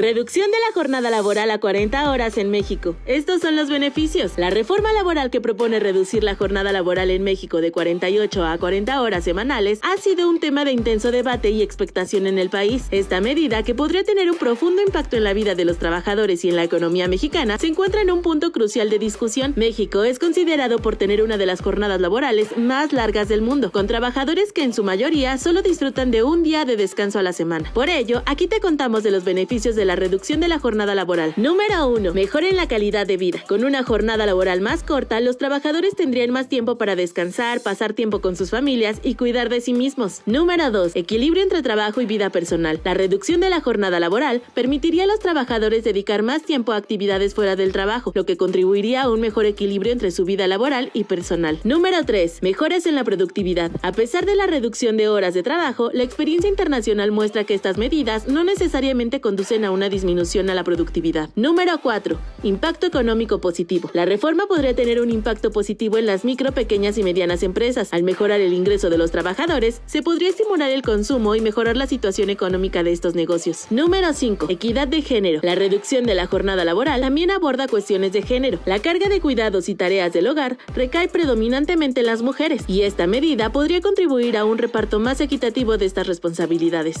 Reducción de la jornada laboral a 40 horas en México. Estos son los beneficios. La reforma laboral que propone reducir la jornada laboral en México de 48 a 40 horas semanales ha sido un tema de intenso debate y expectación en el país. Esta medida, que podría tener un profundo impacto en la vida de los trabajadores y en la economía mexicana, se encuentra en un punto crucial de discusión. México es considerado por tener una de las jornadas laborales más largas del mundo, con trabajadores que en su mayoría solo disfrutan de un día de descanso a la semana. Por ello, aquí te contamos de los beneficios de la la reducción de la jornada laboral. Número 1. en la calidad de vida. Con una jornada laboral más corta, los trabajadores tendrían más tiempo para descansar, pasar tiempo con sus familias y cuidar de sí mismos. Número 2. Equilibrio entre trabajo y vida personal. La reducción de la jornada laboral permitiría a los trabajadores dedicar más tiempo a actividades fuera del trabajo, lo que contribuiría a un mejor equilibrio entre su vida laboral y personal. Número 3. Mejores en la productividad. A pesar de la reducción de horas de trabajo, la experiencia internacional muestra que estas medidas no necesariamente conducen a una una disminución a la productividad. Número 4. Impacto económico positivo. La reforma podría tener un impacto positivo en las micro, pequeñas y medianas empresas. Al mejorar el ingreso de los trabajadores, se podría estimular el consumo y mejorar la situación económica de estos negocios. Número 5. Equidad de género. La reducción de la jornada laboral también aborda cuestiones de género. La carga de cuidados y tareas del hogar recae predominantemente en las mujeres y esta medida podría contribuir a un reparto más equitativo de estas responsabilidades.